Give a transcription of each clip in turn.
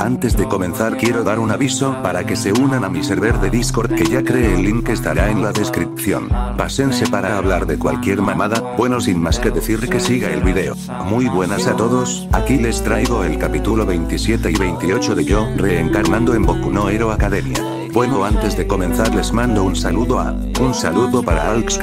Antes de comenzar quiero dar un aviso para que se unan a mi server de Discord que ya cree el link estará en la descripción. Pásense para hablar de cualquier mamada, bueno sin más que decir que siga el video. Muy buenas a todos, aquí les traigo el capítulo 27 y 28 de Yo, reencarnando en Boku no Hero Academia. Bueno antes de comenzar les mando un saludo a, un saludo para Alx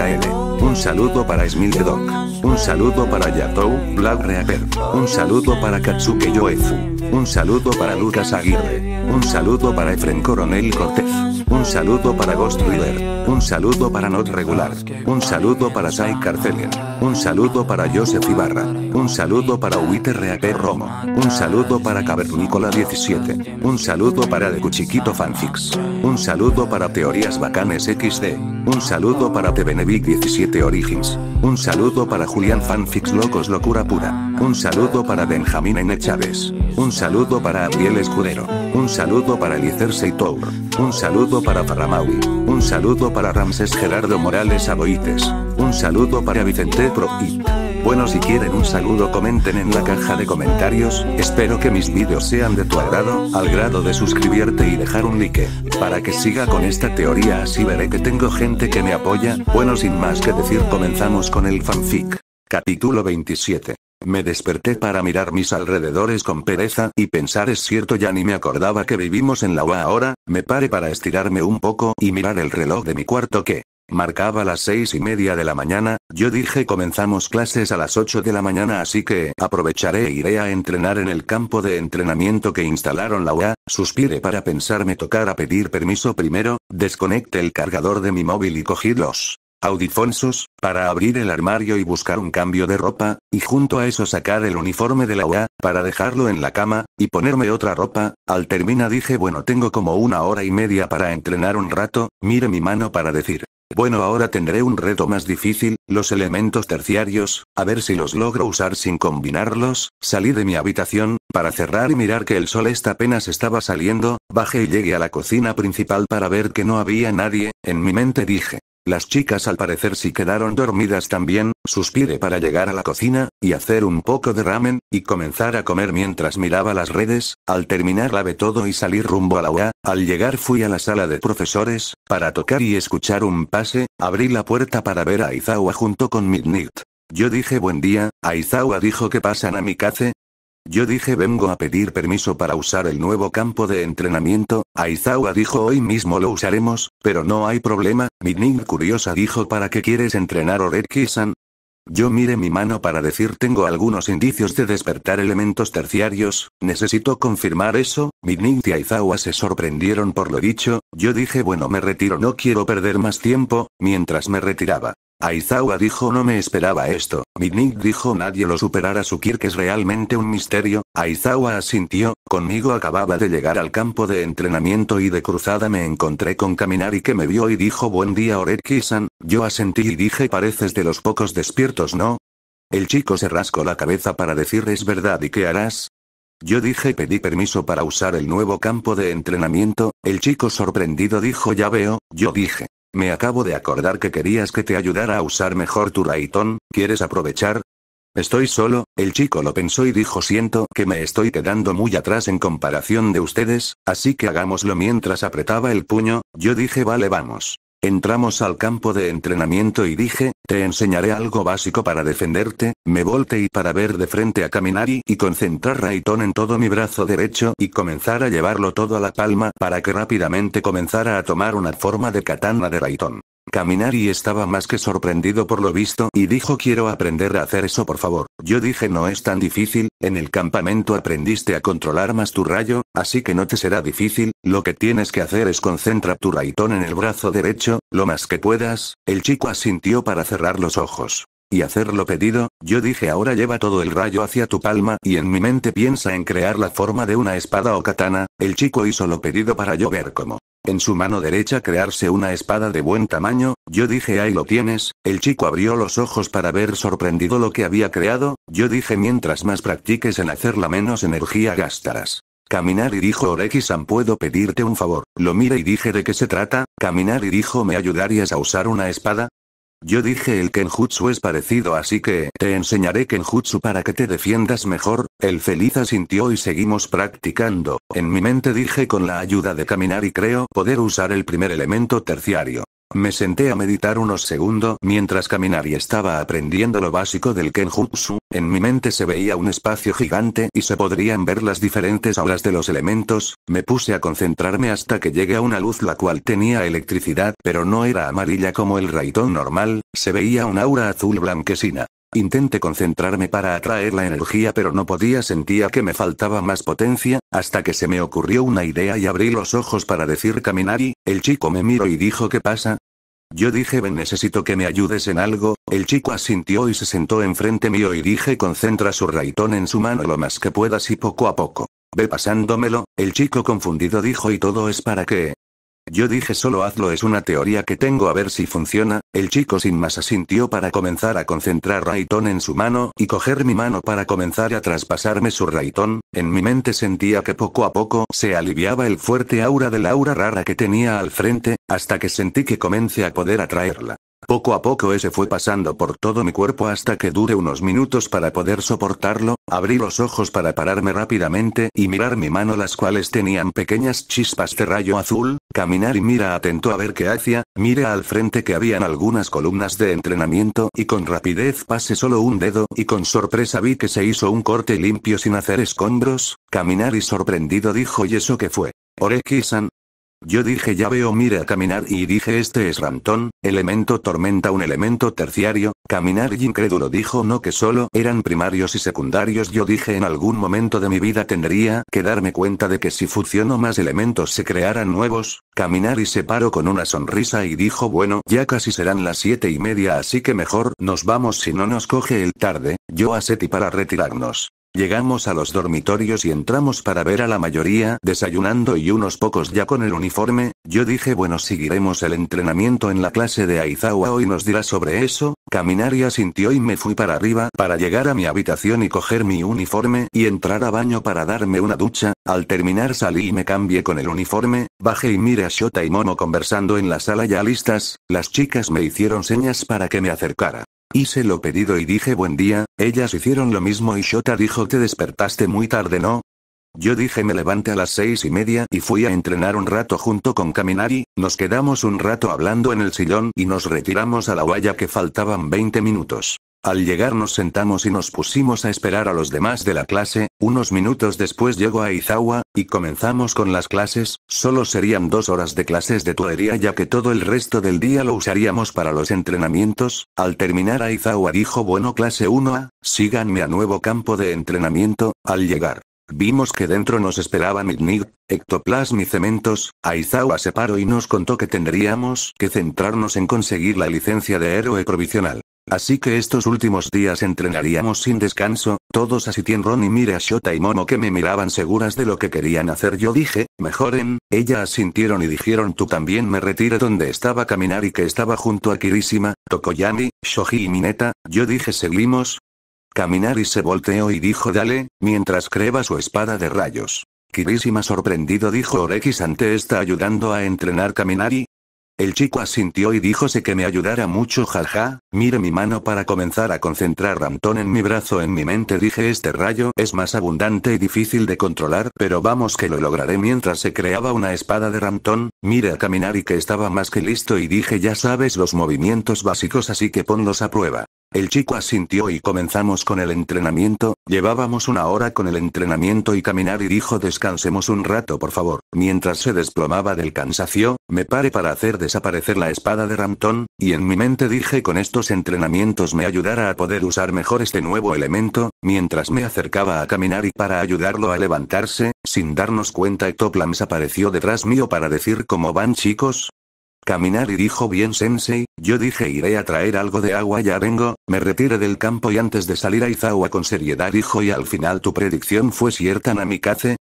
un saludo para Smiledog. Dog. Un saludo para Yatou, Black Reaper. Un saludo para Katsuke Yoefu. Un saludo para Lucas Aguirre. Un saludo para Efren Coronel Cortez. Un saludo para Ghost River Un saludo para Not Regular. Un saludo para Sai Carceller. Un saludo para Joseph Ibarra. Un saludo para Witer Reaper Romo. Un saludo para Cavernícola 17. Un saludo para De Cuchiquito Fanfix. Un saludo para Teorías Bacanes XD. Un saludo para tevenevic 17 Origins. Un saludo para Julián Fanfix Locos Locura Pura. Un saludo para Benjamín N. Chávez. Un saludo para Abriel Escudero. Un saludo para Licer Seitor. Un saludo para Faramawi. Un saludo para Ramses Gerardo Morales Aboites. Un saludo para Vicente Proit. Bueno si quieren un saludo comenten en la caja de comentarios, espero que mis vídeos sean de tu agrado, al grado de suscribirte y dejar un like, para que siga con esta teoría así veré que tengo gente que me apoya, bueno sin más que decir comenzamos con el fanfic. Capítulo 27. Me desperté para mirar mis alrededores con pereza y pensar es cierto ya ni me acordaba que vivimos en la UA ahora, me pare para estirarme un poco y mirar el reloj de mi cuarto que marcaba las seis y media de la mañana, yo dije comenzamos clases a las 8 de la mañana así que aprovecharé e iré a entrenar en el campo de entrenamiento que instalaron la UA, suspire para pensar me tocar a pedir permiso primero, desconecte el cargador de mi móvil y cogí los Audifonsos, para abrir el armario y buscar un cambio de ropa, y junto a eso sacar el uniforme de la ua para dejarlo en la cama, y ponerme otra ropa, al terminar dije bueno tengo como una hora y media para entrenar un rato, mire mi mano para decir. Bueno ahora tendré un reto más difícil, los elementos terciarios, a ver si los logro usar sin combinarlos, salí de mi habitación, para cerrar y mirar que el sol esta apenas estaba saliendo, bajé y llegué a la cocina principal para ver que no había nadie, en mi mente dije, las chicas al parecer sí quedaron dormidas también, suspiré para llegar a la cocina, y hacer un poco de ramen, y comenzar a comer mientras miraba las redes, al terminar lavé todo y salir rumbo a la UA, al llegar fui a la sala de profesores, para tocar y escuchar un pase, abrí la puerta para ver a Izawa junto con Midnight. Yo dije buen día, Aizawa dijo que pasan a mi Mikaze, yo dije vengo a pedir permiso para usar el nuevo campo de entrenamiento, Aizawa dijo hoy mismo lo usaremos, pero no hay problema, Minning curiosa dijo para qué quieres entrenar Oreki-san. Yo mire mi mano para decir tengo algunos indicios de despertar elementos terciarios, necesito confirmar eso, Minning y Aizawa se sorprendieron por lo dicho, yo dije bueno me retiro no quiero perder más tiempo, mientras me retiraba. Aizawa dijo no me esperaba esto, nick dijo nadie lo superará su que es realmente un misterio, Aizawa asintió, conmigo acababa de llegar al campo de entrenamiento y de cruzada me encontré con Kaminari que me vio y dijo buen día Oreki-san, yo asentí y dije pareces de los pocos despiertos ¿no? El chico se rascó la cabeza para decir es verdad y qué harás, yo dije pedí permiso para usar el nuevo campo de entrenamiento, el chico sorprendido dijo ya veo, yo dije, me acabo de acordar que querías que te ayudara a usar mejor tu Rayton, ¿quieres aprovechar? Estoy solo, el chico lo pensó y dijo siento que me estoy quedando muy atrás en comparación de ustedes, así que hagámoslo mientras apretaba el puño, yo dije vale vamos. Entramos al campo de entrenamiento y dije, te enseñaré algo básico para defenderte, me volteé para ver de frente a Kaminari y concentrar Raiton en todo mi brazo derecho y comenzar a llevarlo todo a la palma para que rápidamente comenzara a tomar una forma de katana de Raiton. Caminar y estaba más que sorprendido por lo visto y dijo quiero aprender a hacer eso por favor. Yo dije no es tan difícil, en el campamento aprendiste a controlar más tu rayo, así que no te será difícil, lo que tienes que hacer es concentrar tu raitón en el brazo derecho, lo más que puedas, el chico asintió para cerrar los ojos. Y hacer lo pedido, yo dije ahora lleva todo el rayo hacia tu palma y en mi mente piensa en crear la forma de una espada o katana, el chico hizo lo pedido para yo ver cómo en su mano derecha crearse una espada de buen tamaño, yo dije ahí lo tienes, el chico abrió los ojos para ver sorprendido lo que había creado, yo dije mientras más practiques en hacerla menos energía gastarás. Caminar y dijo Oreki-san puedo pedirte un favor, lo mire y dije de qué se trata, caminar y dijo me ayudarías a usar una espada, yo dije el kenjutsu es parecido así que te enseñaré kenjutsu para que te defiendas mejor, el feliz asintió y seguimos practicando, en mi mente dije con la ayuda de caminar y creo poder usar el primer elemento terciario. Me senté a meditar unos segundos mientras caminaba y estaba aprendiendo lo básico del Kenjutsu, en mi mente se veía un espacio gigante y se podrían ver las diferentes auras de los elementos, me puse a concentrarme hasta que llegué a una luz la cual tenía electricidad pero no era amarilla como el raitón normal, se veía un aura azul blanquecina. Intenté concentrarme para atraer la energía pero no podía, sentía que me faltaba más potencia, hasta que se me ocurrió una idea y abrí los ojos para decir caminar y el chico me miró y dijo ¿qué pasa? Yo dije ven necesito que me ayudes en algo, el chico asintió y se sentó enfrente mío y dije concentra su raitón en su mano lo más que puedas y poco a poco. Ve pasándomelo, el chico confundido dijo y todo es para qué. Yo dije solo hazlo es una teoría que tengo a ver si funciona, el chico sin más asintió para comenzar a concentrar Rayton en su mano y coger mi mano para comenzar a traspasarme su Rayton, en mi mente sentía que poco a poco se aliviaba el fuerte aura de la aura rara que tenía al frente, hasta que sentí que comencé a poder atraerla. Poco a poco ese fue pasando por todo mi cuerpo hasta que dure unos minutos para poder soportarlo, abrí los ojos para pararme rápidamente y mirar mi mano las cuales tenían pequeñas chispas de rayo azul, caminar y mira atento a ver qué hacía, mira al frente que habían algunas columnas de entrenamiento y con rapidez pasé solo un dedo y con sorpresa vi que se hizo un corte limpio sin hacer escombros, caminar y sorprendido dijo y eso que fue. oreki yo dije ya veo mira caminar y dije este es Rantón, elemento tormenta un elemento terciario, caminar y incrédulo dijo no que solo eran primarios y secundarios yo dije en algún momento de mi vida tendría que darme cuenta de que si fusiono más elementos se crearan nuevos, caminar y se paró con una sonrisa y dijo bueno ya casi serán las siete y media así que mejor nos vamos si no nos coge el tarde, yo a Seti para retirarnos. Llegamos a los dormitorios y entramos para ver a la mayoría desayunando y unos pocos ya con el uniforme, yo dije bueno seguiremos el entrenamiento en la clase de Aizawa hoy nos dirá sobre eso, y asintió y me fui para arriba para llegar a mi habitación y coger mi uniforme y entrar a baño para darme una ducha, al terminar salí y me cambié con el uniforme, bajé y miré a Shota y Momo conversando en la sala ya listas, las chicas me hicieron señas para que me acercara. Hice lo pedido y dije buen día, ellas hicieron lo mismo y Shota dijo te despertaste muy tarde ¿no? Yo dije me levante a las seis y media y fui a entrenar un rato junto con Kaminari, nos quedamos un rato hablando en el sillón y nos retiramos a la guaya que faltaban 20 minutos. Al llegar nos sentamos y nos pusimos a esperar a los demás de la clase, unos minutos después llegó Aizawa, y comenzamos con las clases, solo serían dos horas de clases de tuería ya que todo el resto del día lo usaríamos para los entrenamientos, al terminar Aizawa dijo bueno clase 1A, síganme a nuevo campo de entrenamiento, al llegar. Vimos que dentro nos esperaban Midnir, ectoplasm y cementos, Aizawa se paró y nos contó que tendríamos que centrarnos en conseguir la licencia de héroe provisional. Así que estos últimos días entrenaríamos sin descanso, todos así Ron y mire a Shota y Momo que me miraban seguras de lo que querían hacer yo dije, mejoren, ella asintieron y dijeron tú también me retire donde estaba caminar y que estaba junto a Kirishima, Tokoyami, Shoji y Mineta, yo dije seguimos. Caminar y se volteó y dijo dale, mientras creba su espada de rayos. Kirishima sorprendido dijo Oreki-san ante está ayudando a entrenar Kaminari, el chico asintió y dijo sé que me ayudara mucho jaja, mire mi mano para comenzar a concentrar Ramtón en mi brazo en mi mente dije este rayo es más abundante y difícil de controlar pero vamos que lo lograré mientras se creaba una espada de Ramtón, mire a caminar y que estaba más que listo y dije ya sabes los movimientos básicos así que ponlos a prueba. El chico asintió y comenzamos con el entrenamiento, llevábamos una hora con el entrenamiento y caminar y dijo descansemos un rato por favor. Mientras se desplomaba del cansacio, me paré para hacer desaparecer la espada de Ramtón, y en mi mente dije con estos entrenamientos me ayudara a poder usar mejor este nuevo elemento, mientras me acercaba a caminar y para ayudarlo a levantarse, sin darnos cuenta Ectoplams apareció detrás mío para decir cómo van chicos, Caminar y dijo bien Sensei, yo dije iré a traer algo de agua ya vengo, me retiré del campo y antes de salir a izawa con seriedad hijo y al final tu predicción fue cierta Namikaze,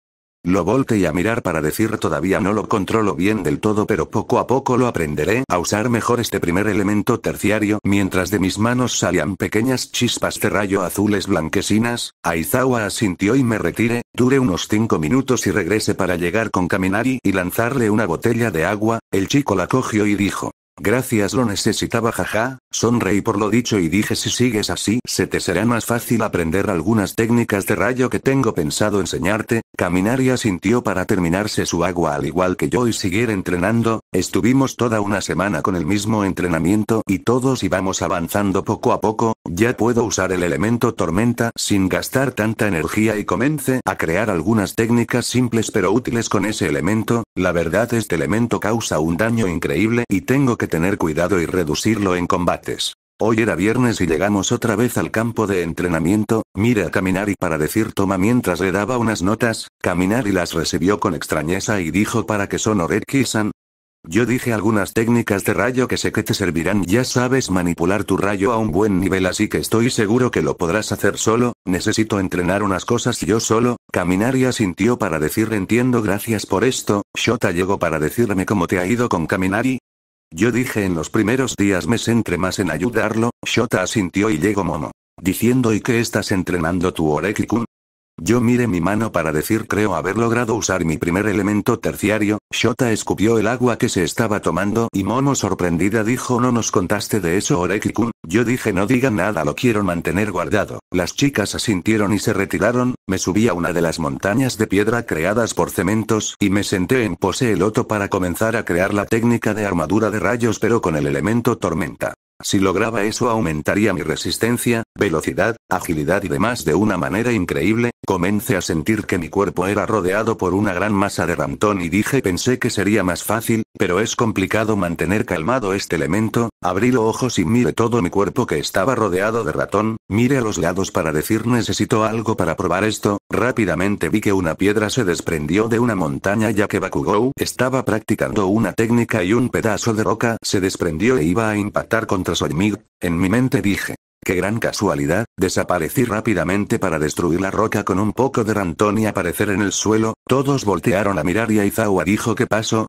lo volteé a mirar para decir todavía no lo controlo bien del todo pero poco a poco lo aprenderé a usar mejor este primer elemento terciario mientras de mis manos salían pequeñas chispas de rayo azules blanquecinas, Aizawa asintió y me retiré, dure unos 5 minutos y regrese para llegar con Kaminari y lanzarle una botella de agua, el chico la cogió y dijo, Gracias lo necesitaba jaja, sonreí por lo dicho y dije si sigues así se te será más fácil aprender algunas técnicas de rayo que tengo pensado enseñarte, caminar y asintió para terminarse su agua al igual que yo y seguir entrenando, estuvimos toda una semana con el mismo entrenamiento y todos íbamos avanzando poco a poco, ya puedo usar el elemento tormenta sin gastar tanta energía y comencé a crear algunas técnicas simples pero útiles con ese elemento, la verdad este elemento causa un daño increíble y tengo que tener cuidado y reducirlo en combates. Hoy era viernes y llegamos otra vez al campo de entrenamiento, mira caminar y para decir toma mientras le daba unas notas, caminar y las recibió con extrañeza y dijo para que son oretki Yo dije algunas técnicas de rayo que sé que te servirán ya sabes manipular tu rayo a un buen nivel así que estoy seguro que lo podrás hacer solo, necesito entrenar unas cosas yo solo, caminar asintió para decir entiendo gracias por esto, Shota llegó para decirme cómo te ha ido con Kaminari, yo dije en los primeros días me centré más en ayudarlo, Shota asintió y llegó Momo. Diciendo y que estás entrenando tu oreki yo miré mi mano para decir creo haber logrado usar mi primer elemento terciario, Shota escupió el agua que se estaba tomando y Momo sorprendida dijo no nos contaste de eso Oreki-kun, yo dije no digan nada lo quiero mantener guardado. Las chicas asintieron y se retiraron, me subí a una de las montañas de piedra creadas por cementos y me senté en pose el loto para comenzar a crear la técnica de armadura de rayos pero con el elemento tormenta. Si lograba eso aumentaría mi resistencia, velocidad, agilidad y demás de una manera increíble, comencé a sentir que mi cuerpo era rodeado por una gran masa de ratón y dije pensé que sería más fácil, pero es complicado mantener calmado este elemento, abrí los ojos y mire todo mi cuerpo que estaba rodeado de ratón, mire a los lados para decir necesito algo para probar esto, rápidamente vi que una piedra se desprendió de una montaña ya que Bakugou estaba practicando una técnica y un pedazo de roca se desprendió e iba a impactar contra soy Mir, en mi mente dije. Qué gran casualidad, desaparecí rápidamente para destruir la roca con un poco de rantón y aparecer en el suelo, todos voltearon a mirar y Aizawa dijo ¿qué pasó?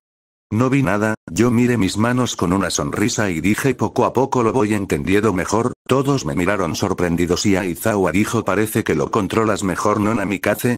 No vi nada, yo miré mis manos con una sonrisa y dije poco a poco lo voy entendiendo mejor, todos me miraron sorprendidos y Aizawa dijo parece que lo controlas mejor no Namikaze,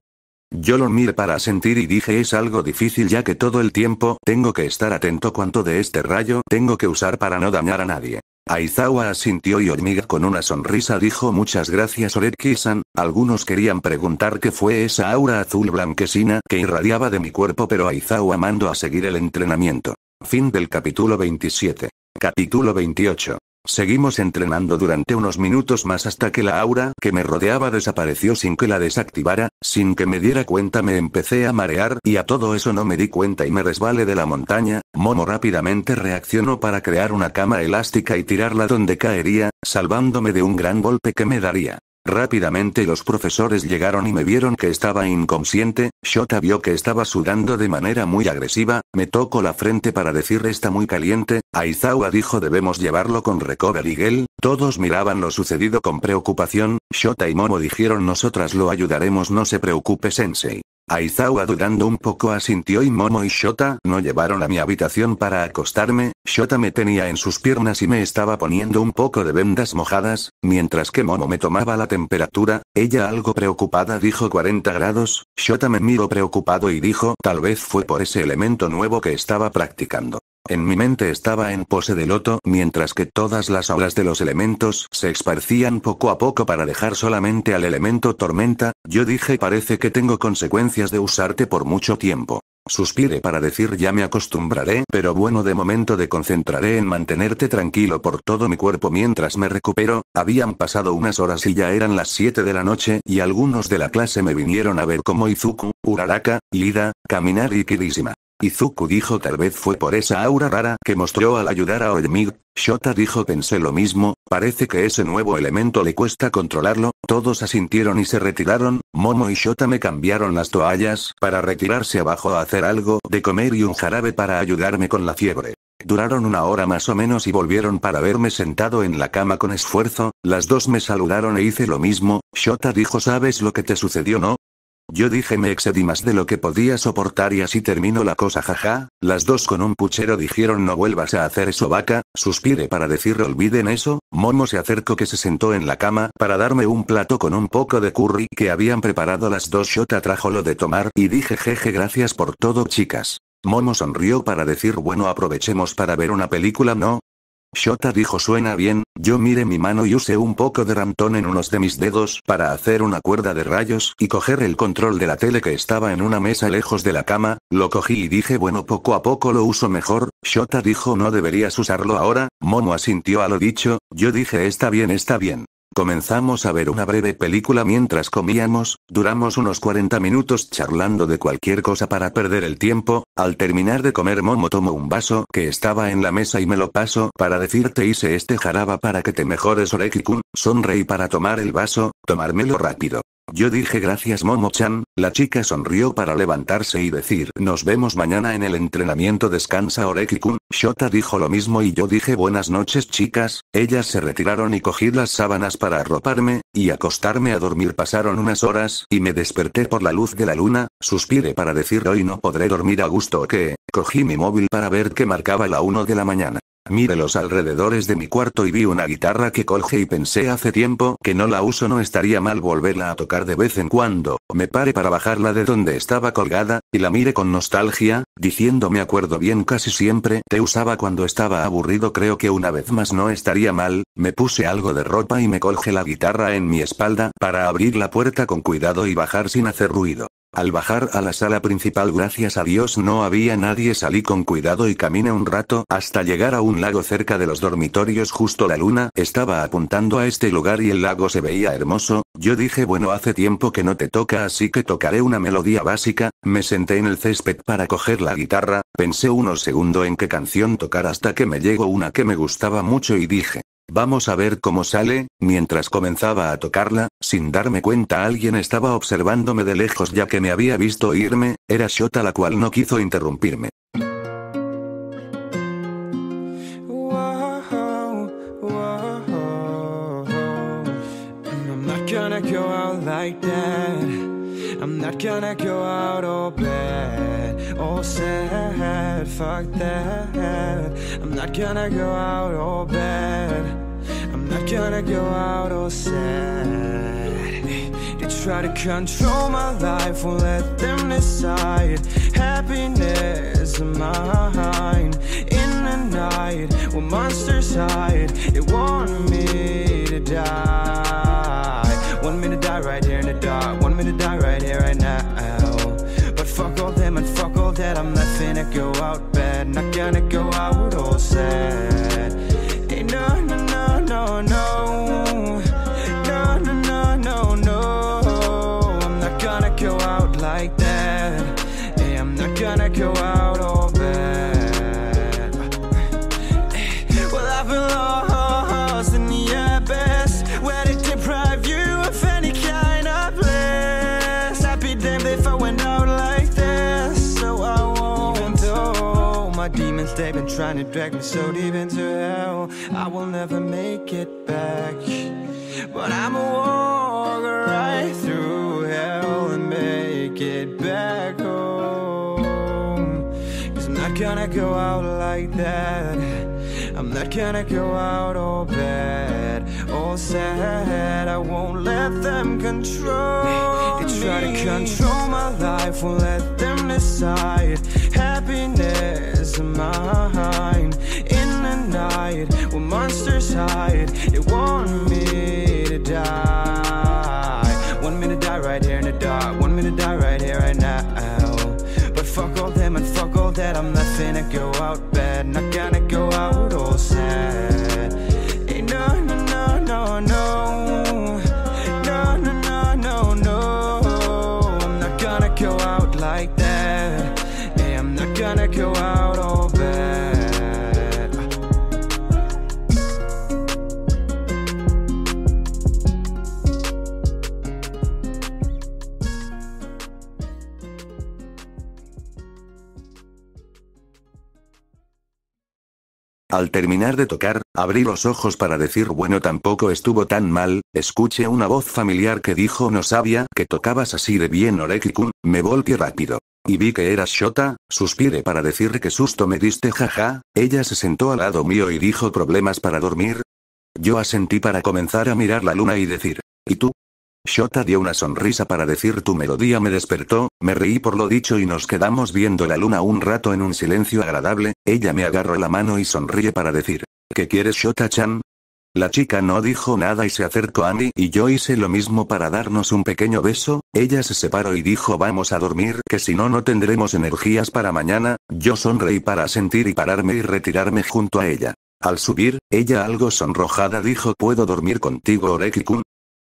yo lo miré para sentir y dije es algo difícil ya que todo el tiempo tengo que estar atento cuanto de este rayo tengo que usar para no dañar a nadie. Aizawa asintió y Hormiga con una sonrisa dijo muchas gracias Oreki-san, algunos querían preguntar qué fue esa aura azul blanquecina que irradiaba de mi cuerpo pero Aizawa mandó a seguir el entrenamiento. Fin del capítulo 27. Capítulo 28. Seguimos entrenando durante unos minutos más hasta que la aura que me rodeaba desapareció sin que la desactivara, sin que me diera cuenta me empecé a marear y a todo eso no me di cuenta y me resbalé de la montaña, Momo rápidamente reaccionó para crear una cama elástica y tirarla donde caería, salvándome de un gran golpe que me daría. Rápidamente los profesores llegaron y me vieron que estaba inconsciente, Shota vio que estaba sudando de manera muy agresiva, me tocó la frente para decir está muy caliente, Aizawa dijo debemos llevarlo con Recovery gel, todos miraban lo sucedido con preocupación, Shota y Momo dijeron nosotras lo ayudaremos no se preocupe sensei. Aizawa dudando un poco asintió y Momo y Shota no llevaron a mi habitación para acostarme, Shota me tenía en sus piernas y me estaba poniendo un poco de vendas mojadas, mientras que Momo me tomaba la temperatura, ella algo preocupada dijo 40 grados, Shota me miró preocupado y dijo tal vez fue por ese elemento nuevo que estaba practicando. En mi mente estaba en pose de loto, mientras que todas las aulas de los elementos se esparcían poco a poco para dejar solamente al elemento tormenta, yo dije parece que tengo consecuencias de usarte por mucho tiempo. Suspire para decir ya me acostumbraré, pero bueno de momento de concentraré en mantenerte tranquilo por todo mi cuerpo mientras me recupero, habían pasado unas horas y ya eran las 7 de la noche y algunos de la clase me vinieron a ver como Izuku, Uraraka, Lida, caminar y Kirishima. Izuku dijo tal vez fue por esa aura rara que mostró al ayudar a Oemig. Shota dijo pensé lo mismo, parece que ese nuevo elemento le cuesta controlarlo, todos asintieron y se retiraron, Momo y Shota me cambiaron las toallas para retirarse abajo a hacer algo de comer y un jarabe para ayudarme con la fiebre. Duraron una hora más o menos y volvieron para verme sentado en la cama con esfuerzo, las dos me saludaron e hice lo mismo, Shota dijo ¿sabes lo que te sucedió no? Yo dije me excedí más de lo que podía soportar y así terminó la cosa jaja, las dos con un puchero dijeron no vuelvas a hacer eso vaca, suspire para decir olviden eso, Momo se acercó que se sentó en la cama para darme un plato con un poco de curry que habían preparado las dos Shota trajo lo de tomar y dije jeje gracias por todo chicas. Momo sonrió para decir bueno aprovechemos para ver una película no, Shota dijo suena bien, yo mire mi mano y usé un poco de rantón en unos de mis dedos para hacer una cuerda de rayos y coger el control de la tele que estaba en una mesa lejos de la cama, lo cogí y dije bueno poco a poco lo uso mejor, Shota dijo no deberías usarlo ahora, Momo asintió a lo dicho, yo dije está bien está bien. Comenzamos a ver una breve película mientras comíamos, duramos unos 40 minutos charlando de cualquier cosa para perder el tiempo, al terminar de comer Momo tomo un vaso que estaba en la mesa y me lo paso para decirte hice este jaraba para que te mejores Oreki-kun, sonreí para tomar el vaso, tomármelo rápido. Yo dije gracias Momo-chan, la chica sonrió para levantarse y decir nos vemos mañana en el entrenamiento descansa Oreki-kun, Shota dijo lo mismo y yo dije buenas noches chicas, ellas se retiraron y cogí las sábanas para arroparme, y acostarme a dormir pasaron unas horas, y me desperté por la luz de la luna, suspiré para decir hoy no podré dormir a gusto que, cogí mi móvil para ver que marcaba la 1 de la mañana. Mire los alrededores de mi cuarto y vi una guitarra que colge y pensé hace tiempo que no la uso no estaría mal volverla a tocar de vez en cuando, me pare para bajarla de donde estaba colgada, y la mire con nostalgia, diciendo me acuerdo bien casi siempre te usaba cuando estaba aburrido creo que una vez más no estaría mal, me puse algo de ropa y me colge la guitarra en mi espalda para abrir la puerta con cuidado y bajar sin hacer ruido. Al bajar a la sala principal gracias a Dios no había nadie salí con cuidado y caminé un rato hasta llegar a un lago cerca de los dormitorios justo la luna estaba apuntando a este lugar y el lago se veía hermoso, yo dije bueno hace tiempo que no te toca así que tocaré una melodía básica, me senté en el césped para coger la guitarra, pensé unos segundos en qué canción tocar hasta que me llegó una que me gustaba mucho y dije, Vamos a ver cómo sale, mientras comenzaba a tocarla, sin darme cuenta alguien estaba observándome de lejos ya que me había visto irme, era Shota la cual no quiso interrumpirme. fuck that I'm not gonna go out all bad I'm not gonna go out all sad They try to control my life, won't let them decide Happiness of mine In the night, where monsters hide They want me to die Want me to die right here in the dark Want me to die right here, right now that I'm nothing to go out bad Not gonna go out all sad Hey, no, no, no, no, no No, no, no, no, no I'm not gonna go out like that Hey, I'm not gonna go out all bad trying to drag me so deep into hell I will never make it back But I'ma walk right through hell and make it back home Cause I'm not gonna go out like that I'm not gonna go out all bad, all sad I won't let them control They try to control my life, won't let them decide Al terminar de tocar, abrí los ojos para decir bueno tampoco estuvo tan mal, escuché una voz familiar que dijo no sabía que tocabas así de bien Orekikun, me volteé rápido. Y vi que eras Shota, suspire para decir que susto me diste jaja, ella se sentó al lado mío y dijo problemas para dormir. Yo asentí para comenzar a mirar la luna y decir, ¿y tú? Shota dio una sonrisa para decir tu melodía me despertó, me reí por lo dicho y nos quedamos viendo la luna un rato en un silencio agradable, ella me agarró la mano y sonríe para decir, ¿qué quieres Shota-chan? La chica no dijo nada y se acercó a mí y yo hice lo mismo para darnos un pequeño beso, ella se separó y dijo vamos a dormir que si no no tendremos energías para mañana, yo sonreí para sentir y pararme y retirarme junto a ella. Al subir, ella algo sonrojada dijo puedo dormir contigo Oreki-kun,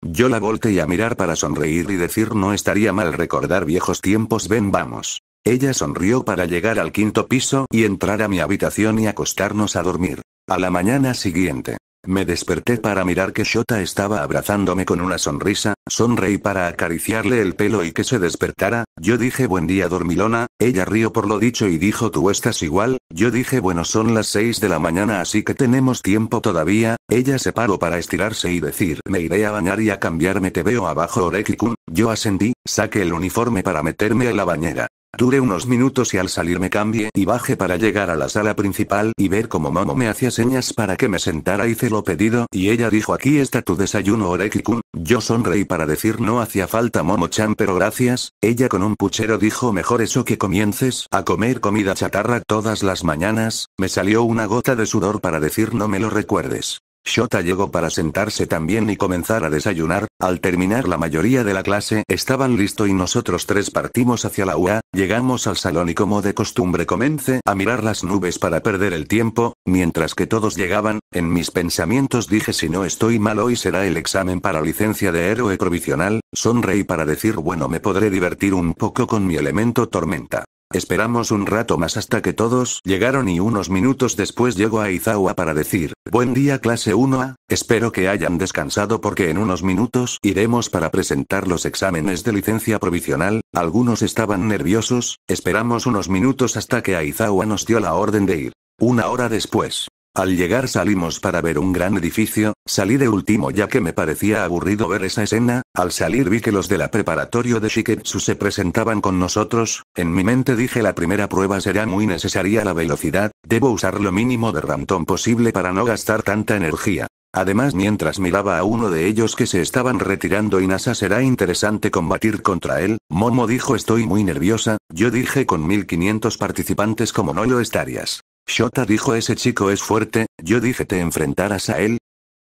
yo la volteé a mirar para sonreír y decir no estaría mal recordar viejos tiempos, ven vamos. Ella sonrió para llegar al quinto piso y entrar a mi habitación y acostarnos a dormir. A la mañana siguiente, me desperté para mirar que Shota estaba abrazándome con una sonrisa, sonreí para acariciarle el pelo y que se despertara, yo dije buen día dormilona, ella rió por lo dicho y dijo tú estás igual, yo dije bueno son las 6 de la mañana así que tenemos tiempo todavía, ella se paró para estirarse y decir me iré a bañar y a cambiarme te veo abajo Oreki-kun, yo ascendí, saqué el uniforme para meterme a la bañera. Dure unos minutos y al salir me cambie y baje para llegar a la sala principal y ver como Momo me hacía señas para que me sentara hice lo pedido y ella dijo aquí está tu desayuno oreki yo sonreí para decir no hacía falta Momo-chan pero gracias, ella con un puchero dijo mejor eso que comiences a comer comida chatarra todas las mañanas, me salió una gota de sudor para decir no me lo recuerdes. Shota llegó para sentarse también y comenzar a desayunar, al terminar la mayoría de la clase estaban listo y nosotros tres partimos hacia la UA, llegamos al salón y como de costumbre comencé a mirar las nubes para perder el tiempo, mientras que todos llegaban, en mis pensamientos dije si no estoy mal hoy será el examen para licencia de héroe provisional, sonreí para decir bueno me podré divertir un poco con mi elemento tormenta. Esperamos un rato más hasta que todos llegaron y unos minutos después llegó Aizawa para decir, buen día clase 1A, espero que hayan descansado porque en unos minutos iremos para presentar los exámenes de licencia provisional, algunos estaban nerviosos, esperamos unos minutos hasta que Aizawa nos dio la orden de ir. Una hora después, al llegar salimos para ver un gran edificio, salí de último ya que me parecía aburrido ver esa escena, al salir vi que los de la preparatorio de Shiketsu se presentaban con nosotros, en mi mente dije la primera prueba será muy necesaria la velocidad, debo usar lo mínimo de rantón posible para no gastar tanta energía. Además mientras miraba a uno de ellos que se estaban retirando y NASA será interesante combatir contra él, Momo dijo estoy muy nerviosa, yo dije con 1500 participantes como no lo estarías. Shota dijo ese chico es fuerte, yo dije te enfrentarás a él.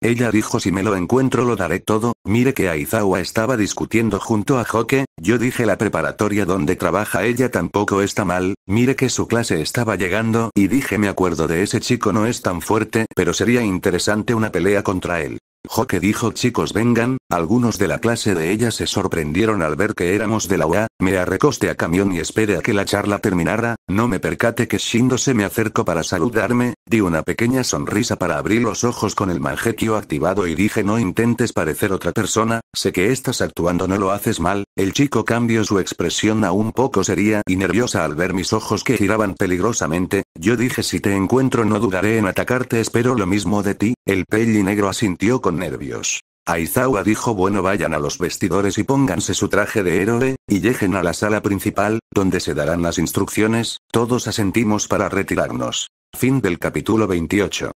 Ella dijo si me lo encuentro lo daré todo, mire que Aizawa estaba discutiendo junto a Hoke, yo dije la preparatoria donde trabaja ella tampoco está mal, mire que su clase estaba llegando y dije me acuerdo de ese chico no es tan fuerte pero sería interesante una pelea contra él. Joque dijo chicos vengan, algunos de la clase de ella se sorprendieron al ver que éramos de la UA, me arrecoste a camión y espere a que la charla terminara, no me percate que Shindo se me acercó para saludarme, di una pequeña sonrisa para abrir los ojos con el manjequio activado y dije no intentes parecer otra persona, sé que estás actuando no lo haces mal, el chico cambió su expresión a un poco seria y nerviosa al ver mis ojos que giraban peligrosamente, yo dije si te encuentro no dudaré en atacarte espero lo mismo de ti, el peli negro asintió con nervios. Aizawa dijo bueno vayan a los vestidores y pónganse su traje de héroe, y lleguen a la sala principal, donde se darán las instrucciones, todos asentimos para retirarnos. Fin del capítulo 28.